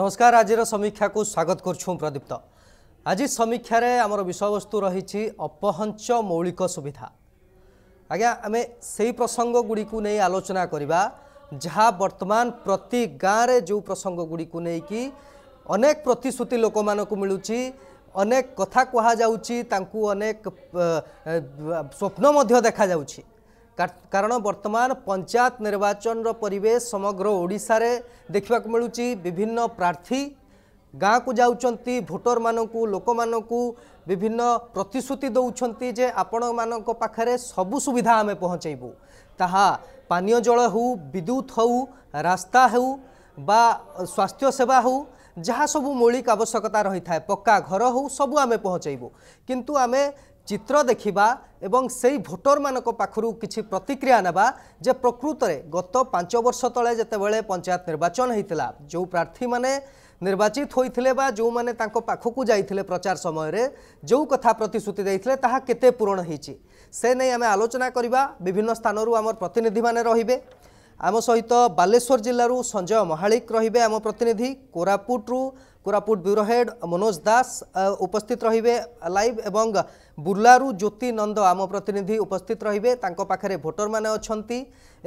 ନମସ୍କାର ଆଜିର ସମୀକ୍ଷାକୁ ସ୍ୱାଗତ କରୁଛୁ ପ୍ରଦୀପ୍ତ ଆଜି ସମୀକ୍ଷାରେ ଆମର ବିଷୟବସ୍ତୁ ରହିଛି ଅପହଞ୍ଚ ମୌଳିକ ସୁବିଧା ଆଜ୍ଞା ଆମେ ସେହି ପ୍ରସଙ୍ଗଗୁଡ଼ିକୁ ନେଇ ଆଲୋଚନା କରିବା ଯାହା ବର୍ତ୍ତମାନ ପ୍ରତି ଗାଁରେ ଯେଉଁ ପ୍ରସଙ୍ଗଗୁଡ଼ିକୁ ନେଇକି ଅନେକ ପ୍ରତିଶ୍ରୁତି ଲୋକମାନଙ୍କୁ ମିଳୁଛି ଅନେକ କଥା କୁହାଯାଉଛି ତାଙ୍କୁ ଅନେକ ସ୍ୱପ୍ନ ମଧ୍ୟ ଦେଖାଯାଉଛି କାରଣ ବର୍ତ୍ତମାନ ପଞ୍ଚାୟତ ନିର୍ବାଚନର ପରିବେଶ ସମଗ୍ର ଓଡ଼ିଶାରେ ଦେଖିବାକୁ ମିଳୁଛି ବିଭିନ୍ନ ପ୍ରାର୍ଥୀ ଗାଁକୁ ଯାଉଛନ୍ତି ଭୋଟରମାନଙ୍କୁ ଲୋକମାନଙ୍କୁ ବିଭିନ୍ନ ପ୍ରତିଶ୍ରୁତି ଦେଉଛନ୍ତି ଯେ ଆପଣମାନଙ୍କ ପାଖରେ ସବୁ ସୁବିଧା ଆମେ ପହଞ୍ଚାଇବୁ ତାହା ପାନୀୟ ଜଳ ହେଉ ବିଦ୍ୟୁତ ହେଉ ରାସ୍ତା ହେଉ ବା ସ୍ୱାସ୍ଥ୍ୟ ସେବା ହେଉ ଯାହା ସବୁ ମୌଳିକ ଆବଶ୍ୟକତା ରହିଥାଏ ପକ୍କା ଘର ହେଉ ସବୁ ଆମେ ପହଞ୍ଚାଇବୁ କିନ୍ତୁ ଆମେ চিত্র দেখিবা এবং সেই ভোটরমানক পাখু কিছু প্রতিক্রিয়া নেবা যে প্রকৃতরে গত পাঁচ বর্ষ তলে যেতবে পঞ্চায়েত নির্বাচন হয়েছিল যে প্রার্থী মানে নির্বাচিত হয়েছে বা যে পাখক যাই প্রচার সময়ের যে কথা প্রতিশ্রুতি দিয়ে তাহা কেতে পূরণ হয়েছে সে নেই আমি আলোচনা করা বিভিন্ন স্থানর আমার প্রতিনিধি মানে রহবে আম সহিত বালেশ্বর জেলার সঞ্জয় মহালিক রহবে আম প্রতিনিধি কোরাপুটু কোরাপুট ব্যুরো হেড মনোজ দাস উপস্থিত রহবে লাইভ এবং বুর্লারু জ্যোতি নন্দ আম প্রতিনিধি উপস্থিত রহবে তাঁর পাখে ভোটর মানে অনেক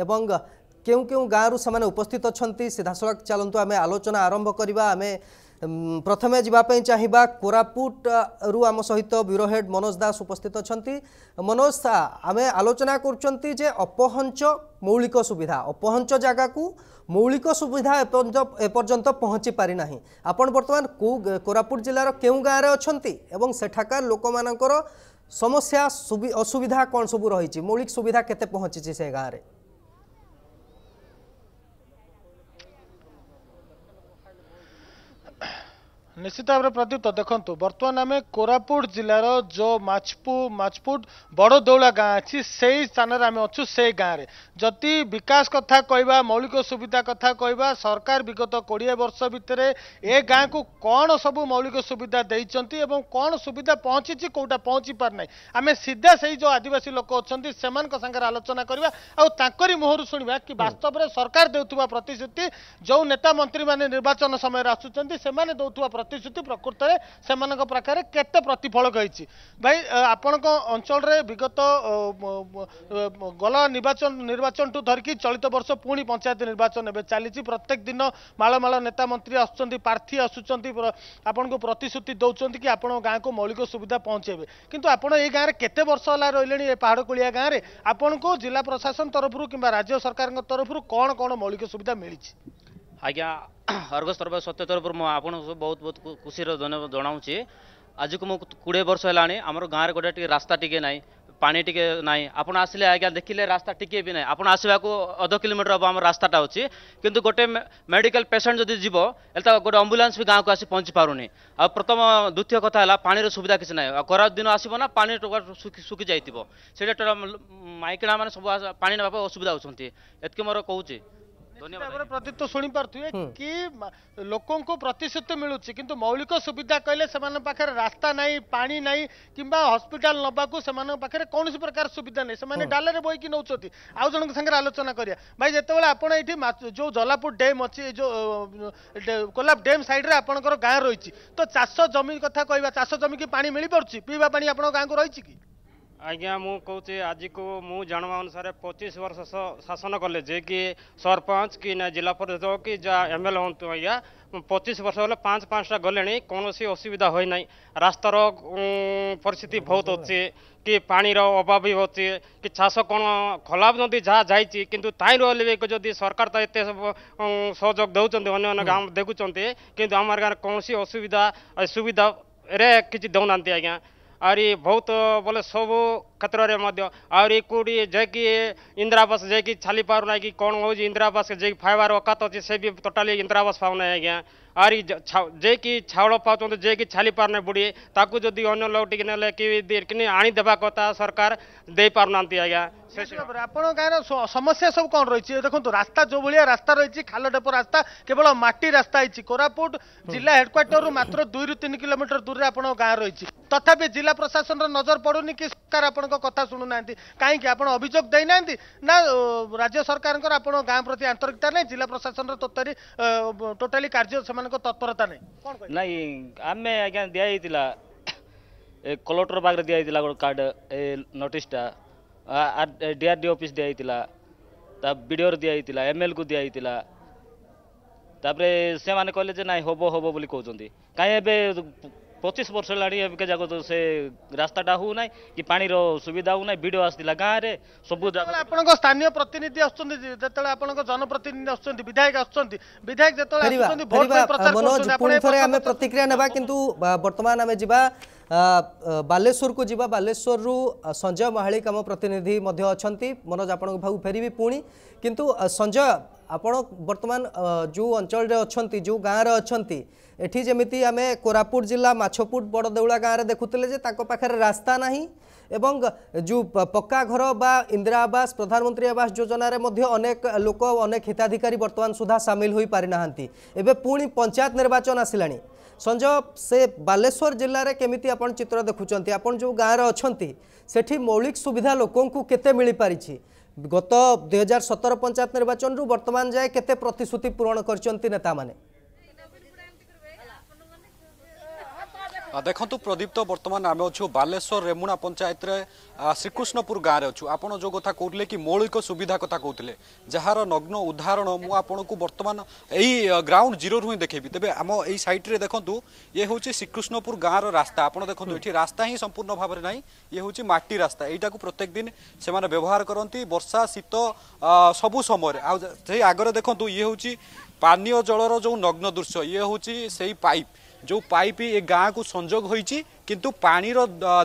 এবং কেউ কেউ গাঁরু সে উপস্থিত অনেক সিধাসলখ চালু আমি আলোচনা আরম্ভ করা আমি ପ୍ରଥମେ ଯିବା ପାଇଁ ଚାହିଁବା କୋରାପୁଟରୁ ଆମ ସହିତ ବ୍ୟୁରୋ ହେଡ୍ ମନୋଜ ଦାସ ଉପସ୍ଥିତ ଅଛନ୍ତି ମନୋଜ ଆମେ ଆଲୋଚନା କରୁଛନ୍ତି ଯେ ଅପହଞ୍ଚ ମୌଳିକ ସୁବିଧା ଅପହଞ୍ଚ ଜାଗାକୁ ମୌଳିକ ସୁବିଧା ଏପର୍ଯ୍ୟନ୍ତ ପହଞ୍ଚି ପାରିନାହିଁ ଆପଣ ବର୍ତ୍ତମାନ କେଉଁ କୋରାପୁଟ ଜିଲ୍ଲାର କେଉଁ ଗାଁରେ ଅଛନ୍ତି ଏବଂ ସେଠାକାର ଲୋକମାନଙ୍କର ସମସ୍ୟା ଅସୁବିଧା କ'ଣ ସବୁ ରହିଛି ମୌଳିକ ସୁବିଧା କେତେ ପହଞ୍ଚିଛି ସେ ଗାଁରେ ନିଶ୍ଚିତ ଭାବରେ ପ୍ରଦୀପ୍ତ ଦେଖନ୍ତୁ ବର୍ତ୍ତମାନ ଆମେ କୋରାପୁଟ ଜିଲ୍ଲାର ଯେଉଁ ମାଛପୁ ମାଛପୁଟ ବଡ଼ଦେଉଳା ଗାଁ ଅଛି ସେଇ ସ୍ଥାନରେ ଆମେ ଅଛୁ ସେଇ ଗାଁରେ ଯଦି ବିକାଶ କଥା କହିବା ମୌଳିକ ସୁବିଧା କଥା କହିବା ସରକାର ବିଗତ କୋଡ଼ିଏ ବର୍ଷ ଭିତରେ ଏ ଗାଁକୁ କ'ଣ ସବୁ ମୌଳିକ ସୁବିଧା ଦେଇଛନ୍ତି ଏବଂ କ'ଣ ସୁବିଧା ପହଞ୍ଚିଛି କେଉଁଟା ପହଞ୍ଚି ପାରିନାହିଁ ଆମେ ସିଧା ସେଇ ଯେଉଁ ଆଦିବାସୀ ଲୋକ ଅଛନ୍ତି ସେମାନଙ୍କ ସାଙ୍ଗରେ ଆଲୋଚନା କରିବା ଆଉ ତାଙ୍କରି ମୁହଁରୁ ଶୁଣିବା କି ବାସ୍ତବରେ ସରକାର ଦେଉଥିବା ପ୍ରତିଶ୍ରୁତି ଯେଉଁ ନେତା ମନ୍ତ୍ରୀମାନେ ନିର୍ବାଚନ ସମୟରେ ଆସୁଛନ୍ତି ସେମାନେ ଦେଉଥିବା ପ୍ରତିଶ୍ରୁତି ପ୍ରକୃତରେ ସେମାନଙ୍କ ପାଖରେ କେତେ ପ୍ରତିଫଳକ ହେଇଛି ଭାଇ ଆପଣଙ୍କ ଅଞ୍ଚଳରେ ବିଗତ ଗଲା ନିର୍ବାଚନ ନିର୍ବାଚନଠୁ ଧରିକି ଚଳିତ ବର୍ଷ ପୁଣି ପଞ୍ଚାୟତ ନିର୍ବାଚନ ଏବେ ଚାଲିଛି ପ୍ରତ୍ୟେକ ଦିନ ମାଳମାଳ ନେତା ମନ୍ତ୍ରୀ ଆସୁଛନ୍ତି ପ୍ରାର୍ଥୀ ଆସୁଛନ୍ତି ଆପଣଙ୍କୁ ପ୍ରତିଶ୍ରୁତି ଦେଉଛନ୍ତି କି ଆପଣଙ୍କ ଗାଁକୁ ମୌଳିକ ସୁବିଧା ପହଞ୍ଚାଇବେ କିନ୍ତୁ ଆପଣ ଏଇ ଗାଁରେ କେତେ ବର୍ଷ ହେଲା ରହିଲେଣି ଏ ପାହାଡ଼କୁଳିଆ ଗାଁରେ ଆପଣଙ୍କୁ ଜିଲ୍ଲା ପ୍ରଶାସନ ତରଫରୁ କିମ୍ବା ରାଜ୍ୟ ସରକାରଙ୍କ ତରଫରୁ କ'ଣ କ'ଣ ମୌଳିକ ସୁବିଧା ମିଳିଛି ଆଜ୍ଞା ଅର୍ଗ ସର୍ବ ସତ୍ୟ ତରଫରୁ ମୁଁ ଆପଣଙ୍କୁ ବହୁତ ବହୁତ ଖୁସିର ଜଣାଉଛି ଆଜିକୁ ମୁଁ କୋଡ଼ିଏ ବର୍ଷ ହେଲାଣି ଆମର ଗାଁରେ ଗୋଟେ ଟିକେ ରାସ୍ତା ଟିକେ ନାହିଁ ପାଣି ଟିକେ ନାହିଁ ଆପଣ ଆସିଲେ ଆଜ୍ଞା ଦେଖିଲେ ରାସ୍ତା ଟିକେ ବି ନାହିଁ ଆପଣ ଆସିବାକୁ ଅଧ କିଲୋମିଟର ହେବ ଆମ ରାସ୍ତାଟା ଅଛି କିନ୍ତୁ ଗୋଟେ ମେଡ଼ିକାଲ ପେସେଣ୍ଟ ଯଦି ଯିବ ହେଲେ ତ ଗୋଟେ ଆମ୍ବୁଲାନ୍ସ ବି ଗାଁକୁ ଆସି ପହଞ୍ଚି ପାରୁନି ଆଉ ପ୍ରଥମ ଦ୍ୱିତୀୟ କଥା ହେଲା ପାଣିର ସୁବିଧା କିଛି ନାହିଁ ଆଉ ଖରା ଦିନ ଆସିବ ନା ପାଣି ଶୁଖି ଯାଇଥିବ ସେଇଟା ମାଇକିଣାମାନେ ସବୁ ପାଣି ନେବା ପାଇଁ ଅସୁବିଧା ହେଉଛନ୍ତି ଏତିକି ମୋର କହୁଛି प्रतित्व शुपि कि लो प्रतिश्रुति मि मौलिक सुविधा कहिले पाँ कम्स्पिटालर कौस प्रकार सुविधा नै डाले बहिकि नहुँछ आउ जन सालोचना भाई भाइ जति आपि जो जलापुर ड्याम् अलाप ड्याम् सइडे आप गाँ र तमि कथास जमिक पाप आप गाँको कि ଆଜ୍ଞା ମୁଁ କହୁଛି ଆଜିକୁ ମୁଁ ଜାଣିବା ଅନୁସାରେ ପଚିଶ ବର୍ଷ ଶାସନ କଲେ ଯେ କି ସରପଞ୍ଚ କି ନା ଜିଲ୍ଲା ପରିଷଦ କି ଯାହା ଏମ୍ ଏଲ୍ ଏ ହୁଅନ୍ତୁ ଆଜ୍ଞା ପଚିଶ ବର୍ଷ ହେଲେ ପାଞ୍ଚ ପାଞ୍ଚଟା ଗଲେଣି କୌଣସି ଅସୁବିଧା ହୋଇନାହିଁ ରାସ୍ତାର ପରିସ୍ଥିତି ବହୁତ ଅଛି କି ପାଣିର ଅଭାବ ବି ଅଛି କି ଚାଷ କ'ଣ ଖଲାପ ନଦୀ ଯାହା ଯାଇଛି କିନ୍ତୁ ତାହିଁରୁ ହେଲେ ବି ଯଦି ସରକାର ତ ଏତେ ସହଯୋଗ ଦେଉଛନ୍ତି ଅନ୍ୟମାନେ ଗାଁ ଦେଖୁଛନ୍ତି କିନ୍ତୁ ଆମ ଗାଁରେ କୌଣସି ଅସୁବିଧା ସୁବିଧାରେ କିଛି ଦେଉନାହାନ୍ତି ଆଜ୍ଞା ଆରି ବହୁତ ବୋଲେ ସବୁ क्षेत्र में आई जैक इंदिरावास जैक छाली पार ना कि कौन हो इंदिरावास जैक फायबार अकात अच्छे से भी टोटाली इंदिरावास पाने आज्ञा आर जैक छावल पाते जैक छाली पारने बुड़ी ताक जदि अगर लोग टी ना कि आनी देवा कथा सरकार दे पार ना आज्ञा आप समस्या सब कौन रही देखो रास्ता जो भाया रास्ता रही खाल डेप रास्ता केवल मटी रास्ता है कोरापुट जिला हेडक्वार्टर मात्र दुई रू तीन किलोमीटर दूर में आप गाँ रही तथापि जिला प्रशासन नजर पड़ूनी कि सरकार आपं ଆପଣଙ୍କ କଥା ଶୁଣୁନାହାନ୍ତି କାହିଁକି ଆପଣ ଅଭିଯୋଗ ଦେଇନାହାନ୍ତି ନା ରାଜ୍ୟ ସରକାରଙ୍କର ଆପଣ ଗାଁ ପ୍ରତି ଆନ୍ତରିକତା ନାହିଁ ଜିଲ୍ଲା ପ୍ରଶାସନର ତୋତାରି ଟୋଟାଲି କାର୍ଯ୍ୟ ସେମାନଙ୍କ ତତ୍ପରତା ନାହିଁ ନାଇଁ ଆମେ ଆଜ୍ଞା ଦିଆଯାଇଥିଲା କଲେକ୍ଟର ପାଖରେ ଦିଆଯାଇଥିଲା ଗୋଟେ କାର୍ଡ ଏ ନୋଟିସଟା ଡିଆର୍ଡି ଅଫିସ୍ ଦିଆଯାଇଥିଲା ତା ବିଡ଼ିଓରେ ଦିଆଯାଇଥିଲା ଏମ୍ଏଲ୍କୁ ଦିଆଯାଇଥିଲା ତାପରେ ସେମାନେ କହିଲେ ଯେ ନାଇଁ ହେବ ହେବ ବୋଲି କହୁଛନ୍ତି କାହିଁ ଏବେ ପଚିଶ ବର୍ଷ ହେଲାଣି ଏବେକା ଯାକ ସେ ରାସ୍ତାଟା ହେଉନାହିଁ କି ପାଣିର ସୁବିଧା ହେଉନାହିଁ ବିଡ଼ିଓ ଆସିଥିଲା ଗାଁରେ ସବୁ ଆପଣଙ୍କ ସ୍ଥାନୀୟ ପ୍ରତିନିଧି ଆସୁଛନ୍ତି ଯେତେବେଳେ ଆପଣଙ୍କ ଜନପ୍ରତିନିଧି ଆସୁଛନ୍ତି ବିଧାୟକ ଆସୁଛନ୍ତି ବିଧାୟକ ଯେତେବେଳେ ଆସୁଛନ୍ତି ଭୋଟ ପାଇଁ ପ୍ରଚାର କରୁଛନ୍ତି ପୁଣି ଥରେ ଆମେ ପ୍ରତିକ୍ରିୟା ନେବା କିନ୍ତୁ ବର୍ତ୍ତମାନ ଆମେ ଯିବା ବାଲେଶ୍ୱରକୁ ଯିବା ବାଲେଶ୍ୱରରୁ ସଞ୍ଜୟ ମହାଳିକ ଆମ ପ୍ରତିନିଧି ମଧ୍ୟ ଅଛନ୍ତି ମନୋଜ ଆପଣଙ୍କ ପାଖକୁ ଫେରିବି ପୁଣି କିନ୍ତୁ ସଞ୍ଜୟ ଆପଣ ବର୍ତ୍ତମାନ ଯେଉଁ ଅଞ୍ଚଳରେ ଅଛନ୍ତି ଯେଉଁ ଗାଁରେ ଅଛନ୍ତି ଏଠି ଯେମିତି ଆମେ କୋରାପୁଟ ଜିଲ୍ଲା ମାଛପୁଟ ବଡ଼ଦେଉଳା ଗାଁରେ ଦେଖୁଥିଲେ ଯେ ତାଙ୍କ ପାଖରେ ରାସ୍ତା ନାହିଁ ଏବଂ ଯେଉଁ ପକ୍କା ଘର ବା ଇନ୍ଦିରା ଆବାସ ପ୍ରଧାନମନ୍ତ୍ରୀ ଆବାସ ଯୋଜନାରେ ମଧ୍ୟ ଅନେକ ଲୋକ ଅନେକ ହିତାଧିକାରୀ ବର୍ତ୍ତମାନ ସୁଦ୍ଧା ସାମିଲ ହୋଇପାରିନାହାନ୍ତି ଏବେ ପୁଣି ପଞ୍ଚାୟତ ନିର୍ବାଚନ ଆସିଲାଣି ସଞ୍ଜୟ ସେ ବାଲେଶ୍ୱର ଜିଲ୍ଲାରେ କେମିତି ଆପଣ ଚିତ୍ର ଦେଖୁଛନ୍ତି ଆପଣ ଯେଉଁ ଗାଁରେ ଅଛନ୍ତି ସେଠି ମୌଳିକ ସୁବିଧା ଲୋକଙ୍କୁ କେତେ ମିଳିପାରିଛି গত দুই হাজার সতের পঞ্চায়েত নির্বাচন বর্তমান যায় কেতে প্রতিশ্রুতি পূরণ করছেন নেতা মানে ଦେଖନ୍ତୁ ପ୍ରଦୀପ୍ତ ବର୍ତ୍ତମାନ ଆମେ ଅଛୁ ବାଲେଶ୍ୱର ରେମୁଣା ପଞ୍ଚାୟତରେ ଶ୍ରୀକୃଷ୍ଣପୁର ଗାଁରେ ଅଛୁ ଆପଣ ଯେଉଁ କଥା କହୁଥିଲେ କି ମୌଳିକ ସୁବିଧା କଥା କହୁଥିଲେ ଯାହାର ନଗ୍ନ ଉଦାହରଣ ମୁଁ ଆପଣଙ୍କୁ ବର୍ତ୍ତମାନ ଏଇ ଗ୍ରାଉଣ୍ଡ ଜିରୋରୁ ହିଁ ଦେଖେଇବି ତେବେ ଆମ ଏଇ ସାଇଟ୍ରେ ଦେଖନ୍ତୁ ଇଏ ହେଉଛି ଶ୍ରୀକୃଷ୍ଣପୁର ଗାଁର ରାସ୍ତା ଆପଣ ଦେଖନ୍ତୁ ଏଠି ରାସ୍ତା ହିଁ ସମ୍ପୂର୍ଣ୍ଣ ଭାବରେ ନାହିଁ ଇଏ ହେଉଛି ମାଟି ରାସ୍ତା ଏଇଟାକୁ ପ୍ରତ୍ୟେକ ଦିନ ସେମାନେ ବ୍ୟବହାର କରନ୍ତି ବର୍ଷା ଶୀତ ସବୁ ସମୟରେ ଆଉ ସେଇ ଆଗରେ ଦେଖନ୍ତୁ ଇଏ ହେଉଛି ପାନୀୟ ଜଳର ଯେଉଁ ନଗ୍ନ ଦୃଶ୍ୟ ଇଏ ହେଉଛି ସେଇ ପାଇପ୍ जो पाइप पे एक गाहा को संजग होई କିନ୍ତୁ ପାଣିର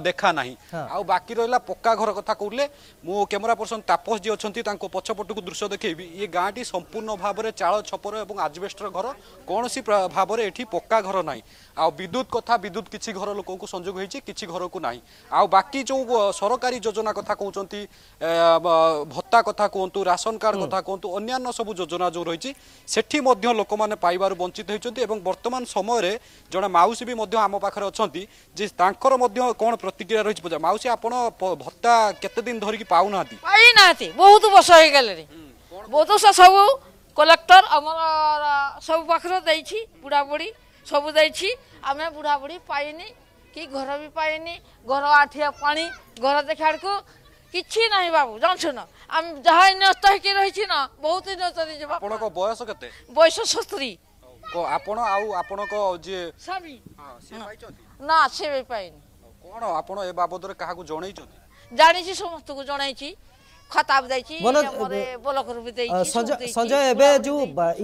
ଦେଖା ନାହିଁ ଆଉ ବାକି ରହିଲା ପକ୍କା ଘର କଥା କହୁଥିଲେ ମୁଁ କ୍ୟାମେରା ପର୍ସନ ତାପସ ଯିଏ ଅଛନ୍ତି ତାଙ୍କ ପଛପଟକୁ ଦୃଶ୍ୟ ଦେଖେଇବି ଏ ଗାଁଟି ସମ୍ପୂର୍ଣ୍ଣ ଭାବରେ ଚାଳ ଛପର ଏବଂ ଆଜବେଷ୍ଟର ଘର କୌଣସି ଭାବରେ ଏଠି ପକ୍କା ଘର ନାହିଁ ଆଉ ବିଦ୍ୟୁତ କଥା ବିଦ୍ୟୁତ କିଛି ଘର ଲୋକଙ୍କୁ ସଂଯୋଗ ହୋଇଛି କିଛି ଘରକୁ ନାହିଁ ଆଉ ବାକି ଯେଉଁ ସରକାରୀ ଯୋଜନା କଥା କହୁଛନ୍ତି ଭତ୍ତା କଥା କୁହନ୍ତୁ ରାସନ କାର୍ଡ଼ କଥା କୁହନ୍ତୁ ଅନ୍ୟାନ୍ୟ ସବୁ ଯୋଜନା ଯେଉଁ ରହିଛି ସେଠି ମଧ୍ୟ ଲୋକମାନେ ପାଇବାରୁ ବଞ୍ଚିତ ହୋଇଛନ୍ତି ଏବଂ ବର୍ତ୍ତମାନ ସମୟରେ ଜଣେ ମାଉସୀ ବି ମଧ୍ୟ ଆମ ପାଖରେ ଅଛନ୍ତି ଯେ ତାଙ୍କର ମଧ୍ୟ କ'ଣ ପ୍ରତିକ୍ରିୟା ରହିଛି ପୂଜା ମାଉସୀ ଆପଣ ଭତ୍ତା କେତେ ଦିନ ଧରିକି ପାଉନାହାନ୍ତି ପାଇନାହାନ୍ତି ବହୁତ ବର୍ଷ ହେଇଗଲେଣି ବହୁତ ସବୁ କଲେକ୍ଟର ଆମର ସବୁ ପାଖରେ ଦେଇଛି ବୁଢ଼ାବୁଢ଼ୀ ସବୁ ଦେଇଛି ଆମେ ବୁଢ଼ାବୁଢ଼ୀ ପାଇନି କି ଘର ବି ପାଇନି ଘର ଆଠିଆ ପାଣି ଘର ଦେଖିଲା ବେଳକୁ କିଛି ନାହିଁ ବାବୁ ଜାଣିଛୁ ନା ଆମେ ଯାହା ନଷ୍ଟ ହେଇକି ରହିଛି ନା ବହୁତ ନଷ୍ଟ ଯିବା ଆପଣଙ୍କ ବୟସ କେତେ ବୟସ ସତୁରୀ ଆପଣ ଆଉ ଆପଣଙ୍କ ଯିଏ ସ୍ୱାମୀ ନା ଆସିବେ ପାଇନି କ'ଣ ଆପଣ ଏ ବାବଦରେ କାହାକୁ ଜଣେଇଛନ୍ତି ଜାଣିଛି ସମସ୍ତଙ୍କୁ ଜଣାଇଛି খতাব দেইছি মানে ব্লক রূপে দেইছি সঞ্জয় এবে যে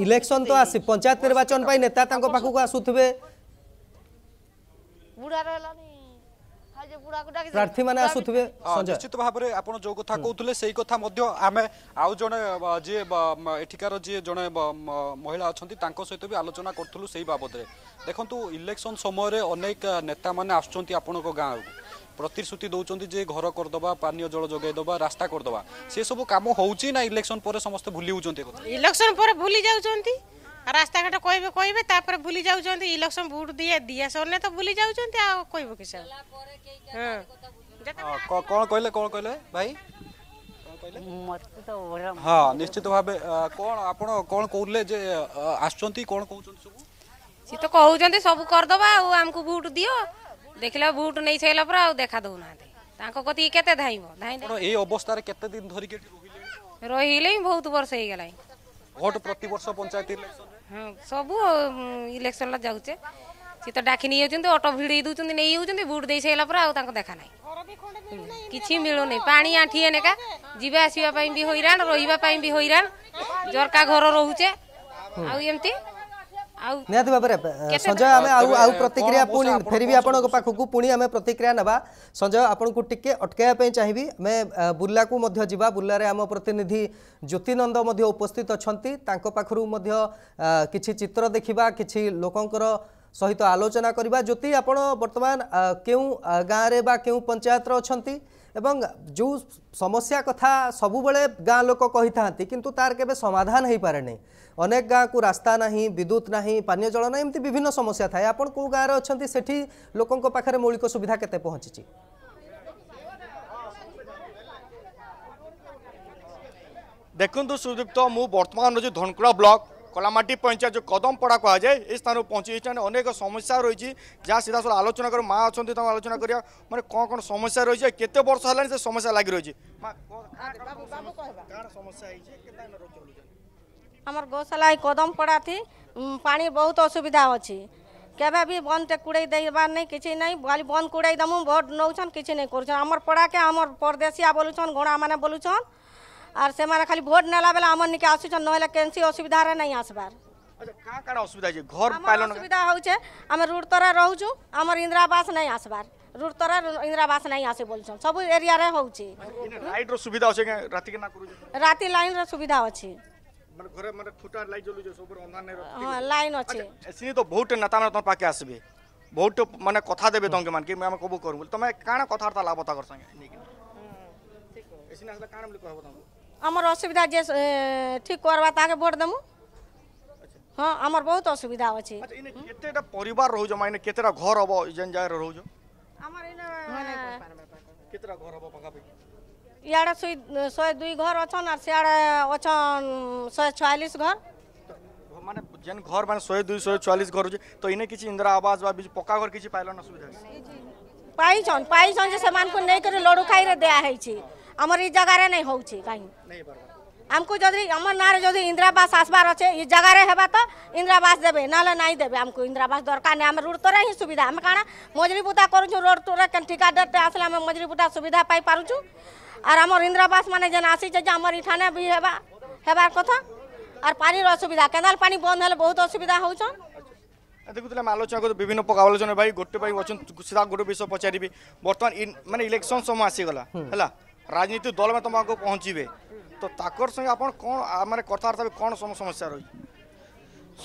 ইলেকশন তো আসি পঞ্চায়েত নির্বাচন পাই নেতা তাঙ্ক পাখকু আসুথবে বুড়া রহলানি প্রার্থী মানে আসুথিবে নিশ্চিত ভাবে আপন যে কথা কৌলে সেই কথা মধ্য আমি আউ জনে যে এঠিকার যে জনে মহিলা অনেক তাঁর সহ বি আলোচনা করুলু সেই বাবদে দেখুন ইলেকশন সময় অনেক নেতা মানে আসছেন আপনার ପ୍ରତିଶ୍ରୁତି ଦେଉଛନ୍ତି ଯେ ଘର କରିଦେବା ପାନୀୟ ଜଳ ଯୋଗାଇଦେବା ରାସ୍ତା କରିଦେବା ସେସବୁ କାମ ହେଉଛି ନା ଇଲେକ୍ସନ ପରେ ସମସ୍ତେ ଭୁଲି ହେଉଛନ୍ତି ଇଲେକ୍ସନ ପରେ ଭୁଲି ଯାଉଛନ୍ତି রাস্তাঘাট কইবে কইবে তারপরে ভুলি যাচ্ছেন ইলেকশন ভোট দিয়ে দিয়ে সরনে তো ভুলি যাচ্ছেন আর কইব কি স্যার হ্যাঁ কোন কইলে কোন কইলে ভাই হ্যাঁ নিশ্চিত ভাবে কোন আপন কোন কইলে যে আসছন্তি কোন কইছন্তি সব সি তো কইছন্তি সব করদবা আউ আমকু ভোট দিও দেখিলা ভোট নেই সাইলা পর আউ দেখা দউ না তাঙ্ক কতি কেতে ধাইব ধাই এই অবস্থারে কেতে দিন ধরি কে রহিলে রহিলে বহুত বর্ষ হই গলাই ভোট প্রতি বর্ষ পঞ্চায়েত ইলেকশন ହଁ ସବୁ ଇଲେକ୍ସନ୍ରେ ଯାଉଛେ ସିଏ ତ ଡାକି ନେଇଯାଉଛନ୍ତି ଅଟୋ ଭିଡ଼େଇ ଦେଉଛନ୍ତି ନେଇଯାଉଛନ୍ତି ଭୋଟ୍ ଦେଇସାରିଲା ପରେ ଆଉ ତାଙ୍କ ଦେଖା ନାହିଁ କିଛି ମିଳୁନି ପାଣି ଆଣ୍ଠିଏ ନେକା ଯିବା ଆସିବା ପାଇଁ ବି ହଇରାଣ ରହିବା ପାଇଁ ବି ହଇରାଣ ଝରକା ଘର ରହୁଛେ ଆଉ ଏମିତି आउ भाव संजय आम आउ प्रतिक्रिया फेर भी आपको पुणी आम प्रतिक्रिया ना संजय आपको टी अटकवाप चाहिए आम बुर्ला को बुर्लें आम प्रतिनिधि ज्योतिनंद नंद उपस्थित अच्छा पाखु कि चित्र देखा कि लोकंर सहित आलोचना करने ज्योति आपत बर्तमान के गाँव में के पंचायत अच्छा एवं जो समस्या कथा सब बड़े गाँ लोक कही था कि तार के समाधान हो पारे नहीं ଅନେକ ଗାଁକୁ ରାସ୍ତା ନାହିଁ ବିଦ୍ୟୁତ ନାହିଁ ପାନୀୟ ଜଳ ନାହିଁ ଏମିତି ବିଭିନ୍ନ ସମସ୍ୟା ଥାଏ ଆପଣ କେଉଁ ଗାଁରେ ଅଛନ୍ତି ସେଠି ଲୋକଙ୍କ ପାଖରେ ମୌଳିକ ସୁବିଧା କେତେ ପହଞ୍ଚିଛି ଦେଖନ୍ତୁ ଶ୍ରୀଯୁକ୍ତ ମୁଁ বর্তমান রয়েছে ধনকুড়া ব্লক কলামাটি পঞ্চায়েত যে কদমপড়া কুহযায় এই স্থান পৌঁছি এখানে অনেক সমস্যা রয়েছে যা সিধাসল আলোচনা করে মা অনেক তাকে আলোচনা করা মানে কম কোণ সমস্যা রয়েছে কেতে বর্ষ হল সে সমস্যা লাগি রয়েছে সমস্যা হয়েছে আমার গৌশালায় কদম পড়াতে পানি বহুত অসুবিধা অছি কেবে বি বনতে কুড়াই দেবার নেই কিছু নাই খালি বন কুড়াই দেমু ভোট নৌছন কিছু নেই করছেন আমার পড়াকে আমার পরদেশিয়া বলুছন গোড়া মানে বলুছন আর সেমানে খালি ভোট নেলা বেলা আমার নিকে আসুছন নহলে কেনসি অসুবিধারে নাই আসবার আচ্ছা, অসুবিধা হচ্ছে আমি রুট রহুছু আমার ইন্দ্রাবাস নাই আসবার রুট ইন্দ্রাবাস নাই আসে বলছন সবু এরিয়ারে হচ্ছে রাইট সুবিধা আছে রাতি লাইন সুবিধা আছে ମାନେ ଘରେ ମାନେ ଫୁଟା ଲାଇଟ୍ ଜଳୁଛି ସବୁ ଅନ୍ଧାର ହଁ ଲାଇନ୍ ଅଛି ସିଏ ତ ବହୁତ ନା ତାମାନେ ତମ ପାଖେ ଆସିବେ ବହୁତ ମାନେ କଥା ଦେବେ ତମକେ ମାନେ କି ଆମେ କବୁ କରୁ ବୋଲି ତମେ କାଣା କଥାବାର୍ତ୍ତା ଲାଭ ତାଙ୍କର ସାଙ୍ଗେ ନେଇକି ଏସିନା ଆସିଲେ କାଣା ବୋଲି କହିବ ତମକୁ ଆମର ଅସୁବିଧା ଯେ ଠିକ କରବା ତାକେ ଭୋଟ ଦେମୁ ହଁ ଆମର ବହୁତ ଅସୁବିଧା ଅଛି କେତେଟା ପରିବାର ରହୁଛ ମାନେ କେତେଟା ଘର ହବ ଯେନ୍ ଜାଗାରେ ରହୁଛ ଆମର କେତେଟା ଘର ହବ ପାଖାପାଖି ইয়াড়ে শহে দুই ঘর অছন আর সিয়াড়ে অছন শহে ছয়াল্লিশ ঘর মানে যেন ঘর মানে শহে দুই শহে চুয়াল্লিশ ঘর হচ্ছে তো ইনে কিছু ইন্দিরা আবাস বা পকা ঘর কিছু পাইলেন অসুবিধা পাইছন পাইছন যে সেমানকু নেইকরি লড়ু খাইরে দেয়া হইছি আমার এই জায়গারে নাই হউছি কাই আমকু যদি আমার নারে যদি ইন্দিরাবাস আসবার আছে এই জায়গারে হেবা তো ইন্দিরাবাস দেবে নালে নাই দেবে আমকু ইন্দিরাবাস দরকার নাই আমি রোড তোরে হি সুবিধা আমি কানা মজুরি বুতা করুছু রোড তোরে কেন ঠিকাদারটে আসলে আমি মজুরি বুতা সুবিধা পাই পারুছু আর আমার ইন্দ্রাবাস মানে যেন আসিছে যে আমার এখানে বি হবা হবার কথা আর পানির অসুবিধা কেনাল পানি বন্ধ হলে বহুত অসুবিধা হচ্ছন দেখুলে আমি আলোচনা করি বিভিন্ন প্রকার আলোচনা ভাই গোটে ভাই অছেন সিধা গোটে বিষয় পচারিবি বর্তমান মানে ইলেকশন সময় আসিগলা হলা রাজনীতি দল মানে তোমাকে পৌঁছিবে তো তাকর সঙ্গে আপনার কোণ মানে কথাবার্তা কোণ সমস্যা রয়েছে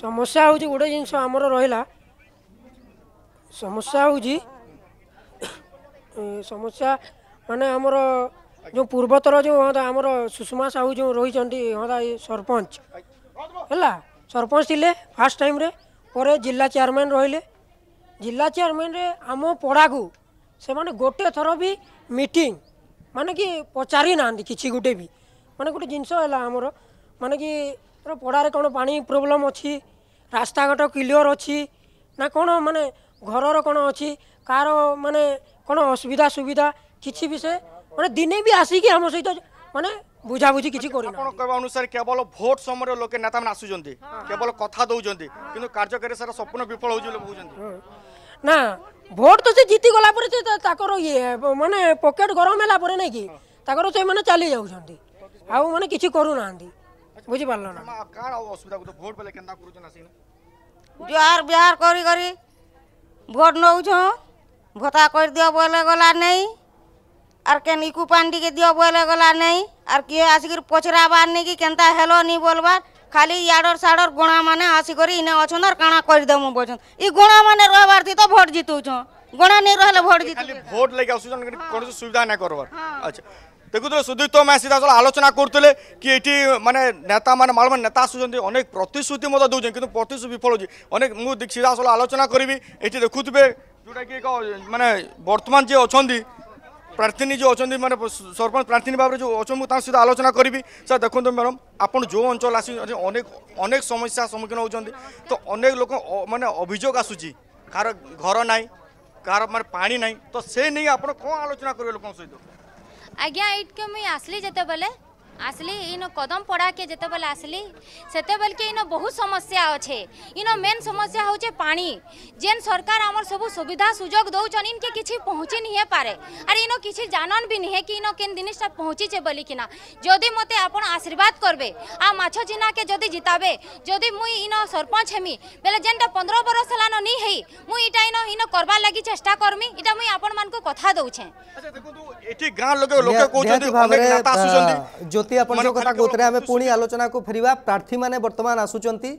সমস্যা হচ্ছে গোটে জিনিস আমার রহিলা সমস্যা হচ্ছে সমস্যা মানে আমার ଯେଉଁ ପୂର୍ବତର ଯେଉଁ ହଁ ଆମର ସୁଷମା ସାହୁ ଯେଉଁ ରହିଛନ୍ତି ହଁ ଏ ସରପଞ୍ଚ ହେଲା ସରପଞ୍ଚ ଥିଲେ ଫାର୍ଷ୍ଟ ଟାଇମ୍ରେ ପରେ ଜିଲ୍ଲା ଚେୟାରମ୍ୟାନ୍ ରହିଲେ ଜିଲ୍ଲା ଚେୟାରମ୍ୟାନ୍ରେ ଆମ ପଡ଼ାକୁ ସେମାନେ ଗୋଟେ ଥର ବି ମିଟିଂ ମାନେ କି ପଚାରି ନାହାନ୍ତି କିଛି ଗୋଟେ ବି ମାନେ ଗୋଟେ ଜିନିଷ ହେଲା ଆମର ମାନେ କି ଧର ପଡ଼ାରେ କ'ଣ ପାଣି ପ୍ରୋବ୍ଲେମ୍ ଅଛି ରାସ୍ତାଘାଟ କ୍ଲିଅର୍ ଅଛି ନା କ'ଣ ମାନେ ଘରର କ'ଣ ଅଛି କାହାର ମାନେ କ'ଣ ଅସୁବିଧା ସୁବିଧା କିଛି ବି ସେ ମାନେ ଦିନେ ବି ଆସିକି ଆମ ସହିତ ମାନେ ବୁଝାବୁଝି କିଛି କରି ଆପଣ କହିବା ଅନୁସାରେ କେବଳ ଭୋଟ ସମୟରେ ଲୋକେ ନେତାମାନେ ଆସୁଛନ୍ତି କେବଳ କଥା ଦେଉଛନ୍ତି କିନ୍ତୁ କାର୍ଯ୍ୟକାରୀ ସାରା ସ୍ୱପ୍ନ ବିଫଳ ହେଉଛି ବୋଲି କହୁଛନ୍ତି ନା ଭୋଟ ତ ସେ ଜିତିଗଲା ପରେ ସେ ତାଙ୍କର ଇଏ ମାନେ ପକେଟ୍ ଗରମ ହେଲା ପରେ ନାଇଁ କି ତାଙ୍କର ସେମାନେ ଚାଲି ଯାଉଛନ୍ତି ଆଉ ମାନେ କିଛି କରୁନାହାନ୍ତି ବୁଝିପାରିଲ ନା କାହାର ଅସୁବିଧା ଭୋଟ ବେଲେ କେନ୍ତା କରୁଛନ୍ ଆସିକିନା ଜୁହାର ବିହାର କରି କରି ଭୋଟ ନେଉଛନ୍ ଭତ୍ତା କରିଦିଅ ବୋଇଲେ ଗଲା ନେଇ আর কে নিকু পান্ডিকে দিও বলে গলা নেই আর কে আসিকি পচরাবার নেই কি কেনতা হেলো নি বলবার খালি ইয়াডর সাডর গোড়া মানে আসিকি ইনে অছন আর কাণা করে দেমু বলছন ই গোড়া মানে রহবার তো ভোট জিতুছ গোড়া নেই রহলে ভোট জিতু ভোট লাগি আসুছন কোন সুবিধা না করবার আচ্ছা দেখুলে সুদীপ্ত মাসি আসলে আলোচনা করুলে কি এটি মানে নেতা মানে মালম মানে নেতা আসুচার অনেক প্রতিশ্রুতি মতো দেছেন কিন্তু প্রতিশ্রুতি বিফল হচ্ছে অনেক মু সিধা আসলে আলোচনা করবি এটি দেখুবে যেটা কি মানে বর্তমান যে অনেক ପ୍ରାର୍ଥିନୀ ଯେଉଁ ଅଛନ୍ତି ମାନେ ସରପଞ୍ଚ ପ୍ରାର୍ଥିନୀ ଭାବରେ ଯେଉଁ ଅଛନ୍ତି ମୁଁ ତାଙ୍କ ସହିତ ଆଲୋଚନା କରିବି ସାର୍ ଦେଖନ୍ତୁ ମ୍ୟାଡ଼ାମ୍ ଆପଣ ଯେଉଁ ଅଞ୍ଚଳ ଆସୁଛନ୍ତି ଅନେକ ଅନେକ ସମସ୍ୟା ସମ୍ମୁଖୀନ ହେଉଛନ୍ତି ତ ଅନେକ ଲୋକ ମାନେ ଅଭିଯୋଗ ଆସୁଛି କାହାର ଘର ନାହିଁ କାହାର ମାନେ ପାଣି ନାହିଁ ତ ସେ ନେଇ ଆପଣ କ'ଣ ଆଲୋଚନା କରିବେ ଲୋକଙ୍କ ସହିତ ଆଜ୍ଞା ଏଇଠିକି ମୁଇଁ ଆସିଲି ଯେତେବେଳେ আসলি ইন কদম পড়াকে যেতবেলে আসলি সেতবেলকে ইন বহু সমস্যা আছে ইন মেন সমস্যা হচ্ছে পানি যেন সরকার আমার সব সুবিধা সুযোগ দৌছন কে কিছু পৌঁছি নিহে পারে আর ইন কিছু জানন বি নিহে কি ইন কেন জিনিসটা পৌঁছিছে বলিকি না যদি মতে আপন আশীর্বাদ করবে আ মাছ চিনাকে যদি জিতাবে যদি মুই ইন সরপঞ্চ হেমি বেলে যেনটা পনেরো বরষ হলান নি হেই মুই ইটা ইন ইন করবার লাগি চেষ্টা করমি ইটা মুই আপন মানুষ কথা দৌছে এটি গাঁ লোকে লোকে কৌছন্তি অনেক নেতা আসুছন্তি ଅଛନ୍ତି ଆପଣଙ୍କ କଥା କହୁଥିଲେ ଆମେ ପୁଣି ଆଲୋଚନାକୁ ଫେରିବା ପ୍ରାର୍ଥୀମାନେ ବର୍ତ୍ତମାନ ଆସୁଛନ୍ତି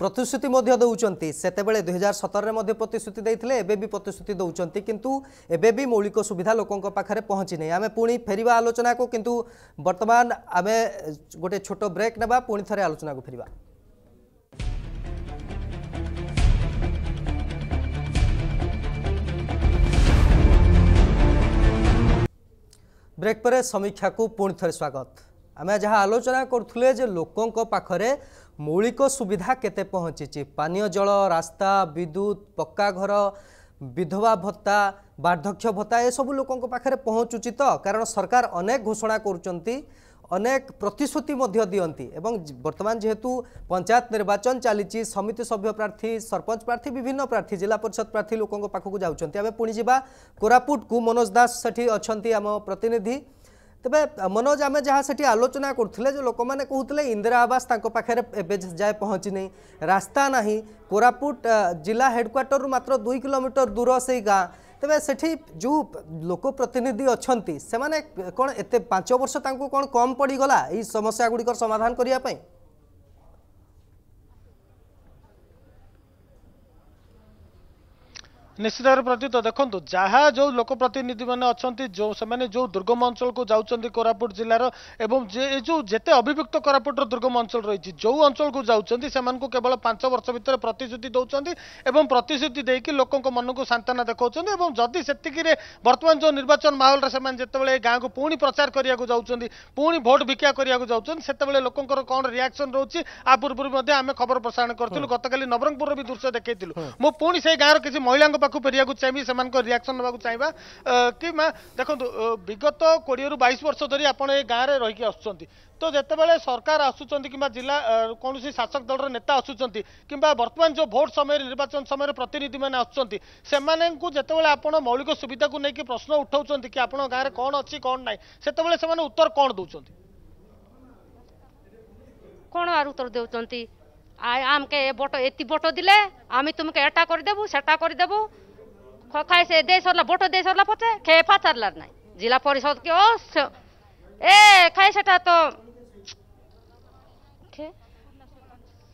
ପ୍ରତିଶ୍ରୁତି ମଧ୍ୟ ଦେଉଛନ୍ତି ସେତେବେଳେ ଦୁଇ ହଜାର ସତରରେ ମଧ୍ୟ ପ୍ରତିଶ୍ରୁତି ଦେଇଥିଲେ ଏବେ ବି ପ୍ରତିଶ୍ରୁତି ଦେଉଛନ୍ତି କିନ୍ତୁ ଏବେ ବି ମୌଳିକ ସୁବିଧା ଲୋକଙ୍କ ପାଖରେ ପହଞ୍ଚି ନାହିଁ ଆମେ ପୁଣି ଫେରିବା ଆଲୋଚନାକୁ କିନ୍ତୁ ବର୍ତ୍ତମାନ ଆମେ ଗୋଟେ ଛୋଟ ବ୍ରେକ୍ ନେବା ପୁଣି ଥରେ ଆଲୋଚନାକୁ ଫେରିବା ବ୍ରେକ୍ ପରେ ସମୀକ୍ଷାକୁ ପୁଣି ଥରେ ସ୍ୱାଗତ আমি যা আলোচনা କରୁଥିଲେ যে লোক পাখে মৌলিক সুবিধা କେତେ পৌঁছিছি পানীয় জল রাস্তা বিদ্যুৎ ପକ୍କା ঘর বিধবা ভত্তা বার্ধক্য ভত্তা এসব লোক পাখে পৌঁছুচি তো কারণ সরকার অনেক ঘোষণা করছেন অনেক প্রতিশ্রুতি দিকে এবং বর্তমান যেহেতু পঞ্চায়েত নির্বাচন চালছে সমিতি সভ্য প্রার্থী সরপঞ্চ প্রার্থী বিভিন্ন প্রার্থী জেলা পরিষদ প্রার্থী লোক পাখক যাচ্ছেন আমি পুঁজি যা কোরাপুট কু মনোজ দাস সেটি অনেক প্রতিনিধি ତେବେ ମନୋଜ ଆମେ ଯାହା ସେଠି ଆଲୋଚନା କରୁଥିଲେ ଯେ ଲୋକମାନେ କହୁଥିଲେ ଇନ୍ଦିରା ଆବାସ ତାଙ୍କ ପାଖରେ ଏବେ ଯାଏ ପହଞ୍ଚି ନାହିଁ ରାସ୍ତା ନାହିଁ କୋରାପୁଟ ଜିଲ୍ଲା ହେଡ଼କ୍ୱାର୍ଟରରୁ ମାତ୍ର ଦୁଇ କିଲୋମିଟର ଦୂର ସେଇ ଗାଁ ତେବେ ସେଠି ଯେଉଁ ଲୋକପ୍ରତିନିଧି ଅଛନ୍ତି ସେମାନେ କ'ଣ ଏତେ ପାଞ୍ଚ ବର୍ଷ ତାଙ୍କୁ କ'ଣ କମ୍ ପଡ଼ିଗଲା ଏଇ ସମସ୍ୟା ଗୁଡ଼ିକର ସମାଧାନ କରିବା ପାଇଁ निश्चित प्रति तो देखुँ जहाँ जो लोकप्रतिनिधि अनि जो जो दुर्गम अञ्चलको जाउँ कोरापुट जिल्र जे अभिभुक्त कोरापुट र दुर्गम अंचल रहेछ जो अञ्चलको जाउँछ केवल पाँच वर्ष भित्र प्रतिश्रुति देउँ प्रतिश्रुतिकि लोको मनको सान्तवना देखाउँछ जिस त्यतिकि बर्तमा जो निर्वाचन माहौललेतेबे गाँको पु प्रचार गर्नु पोट भिक रियाक्सन रहेछ आ पूर्व खबर प्रसारण गरि नवरङपुर दृश्य भी दृश्य पो सही गाँ से कि महिलाको पा पाखक फेर चाहिए से रिएक्शन नाक चाहिए कि देखो विगत कोड़े रु बैश वर्ष धरी आप गाँव में रहीकि आस तो जितेबाला सरकार आसुंच कि जिला कौन शासक दल नेता आसुचं कि बर्तमान जो भोट समय निर्वाचन समय प्रतिनिधि मैंने आसते आप मौलिक सुविधा को लेकिन प्रश्न उठा कि आप गाँव में कौन अच्छी कौन ना से उत्तर कौन दौर कौन आर उत्तर दे আমাকে বট এতি বট দিলে আমি তোমাকে এটা করে দেবু সেটা করে দেবু খাই সে দিয়ে সরলা বট দিয়ে সরলা পথে খেয়ে পাচারলার নাই জেলা পরিষদ কে ও এ খাই সেটা তো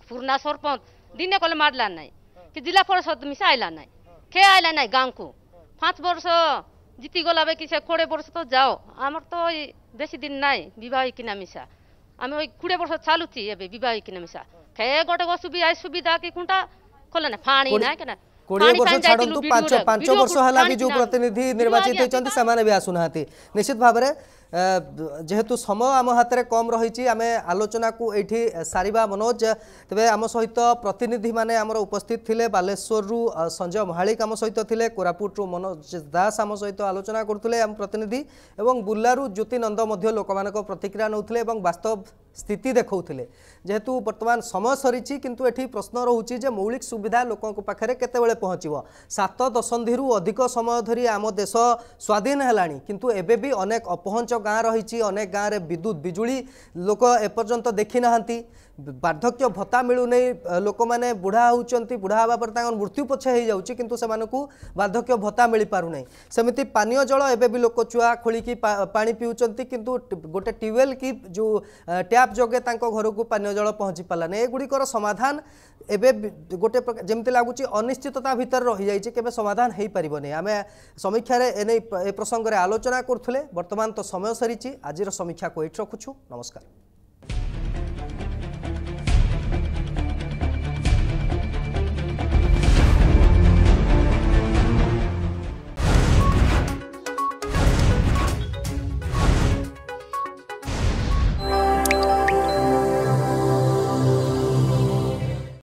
পুরনা সরপঞ্চ দিনে কলে মারলার নাই কি জেলা পরিষদ মিশে আইলা নাই খে আইলা নাই গাঁকু পাঁচ বর্ষ জিতি গলাবে কি সে কোড়ে বর্ষ তো যাও আমার তো বেশি দিন নাই বিবাহ কিনা মিশা আমি ওই কুড়ে বর্ষ চালুছি এবে বিবাহ কিনা মিশা ଫେ ଗୋଟେ ଅସୁବିଧା ସୁବିଧା କି କୁଣ୍ଟା ଖୋଲେ ନା ପାଣି ନାଇଁ କେନା কোড়িয়ে বর্ষ ছাড়ু পাঁচ পাঁচ বর্ষ হল বি যে প্রতিনিধি নির্বাচিত হয়েছেন সে আসুনা নিশ্চিত ভাবে ଯେହେତୁ ସମୟ ଆମ ହାତରେ କମ୍ ରହିଛି ଆମେ ଆଲୋଚନାକୁ ଏଇଠି ସାରିବା ମନୋଜ ତେବେ ଆମ ସହିତ ପ୍ରତିନିଧିମାନେ ଆମର ଉପସ୍ଥିତ ଥିଲେ ବାଲେଶ୍ୱରରୁ ସଞ୍ଜୟ ମହାଳିକ ଆମ ସହିତ ଥିଲେ କୋରାପୁଟରୁ ମନୋଜ ଦାସ ଆମ ସହିତ ଆଲୋଚନା କରୁଥିଲେ ଆମ ପ୍ରତିନିଧି ଏବଂ ବୁର୍ଲାରୁ ଜ୍ୟୋତି ନନ୍ଦ ମଧ୍ୟ ଲୋକମାନଙ୍କ ପ୍ରତିକ୍ରିୟା ନେଉଥିଲେ ଏବଂ ବାସ୍ତବ ସ୍ଥିତି ଦେଖାଉଥିଲେ ଯେହେତୁ ବର୍ତ୍ତମାନ ସମୟ ସରିଛି କିନ୍ତୁ ଏଠି ପ୍ରଶ୍ନ ରହୁଛି ଯେ ମୌଳିକ ସୁବିଧା ଲୋକଙ୍କ ପାଖରେ କେତେବେଳେ ପହଞ୍ଚିବ ସାତ ଦଶନ୍ଧିରୁ ଅଧିକ ସମୟ ଧରି ଆମ ଦେଶ ସ୍ୱାଧୀନ ହେଲାଣି କିନ୍ତୁ ଏବେ ବି ଅନେକ ଅପହଞ୍ଚ ଗାଁ ରହିଛି ଅନେକ ଗାଁରେ ବିଦ୍ୟୁତ ବିଜୁଳି ଲୋକ ଏପର୍ଯ୍ୟନ୍ତ ଦେଖିନାହାନ୍ତି ବାର୍ଦ୍ଧକ୍ୟ ଭତ୍ତା ମିଳୁନାହିଁ ଲୋକମାନେ ବୁଢ଼ା ହେଉଛନ୍ତି ବୁଢ଼ା ହେବା ପରେ ତାଙ୍କର ମୃତ୍ୟୁ ପଛେ ହୋଇଯାଉଛି କିନ୍ତୁ ସେମାନଙ୍କୁ ବାର୍ଦ୍ଧକ୍ୟ ଭତ୍ତା ମିଳିପାରୁନାହିଁ ସେମିତି ପାନୀୟ ଜଳ ଏବେ ବି ଲୋକ ଚୁଆ ଖୋଳିକି ପାଣି ପିଉଛନ୍ତି କିନ୍ତୁ ଗୋଟେ ଟ୍ୟୁୱେଲ୍ କି ଯେଉଁ ଟ୍ୟାପ୍ ଯୋଗେ ତାଙ୍କ ଘରକୁ ପାନୀୟ ଜଳ ପହଞ୍ଚି ପାରିଲାନି ଏଗୁଡ଼ିକର ସମାଧାନ ଏବେ ଗୋଟେ ଯେମିତି ଲାଗୁଛି ଅନିଶ୍ଚିତତା ଭିତରେ ରହିଯାଇଛି କେବେ ସମାଧାନ ହୋଇପାରିବନି ଆମେ ସମୀକ୍ଷାରେ ଏ ନେଇ ଏ ପ୍ରସଙ୍ଗରେ ଆଲୋଚନା କରୁଥିଲେ ବର୍ତ୍ତମାନ ତ ସମୟ ସରିଛି ଆଜିର ସମୀକ୍ଷାକୁ ଏଇଠି ରଖୁଛୁ ନମସ୍କାର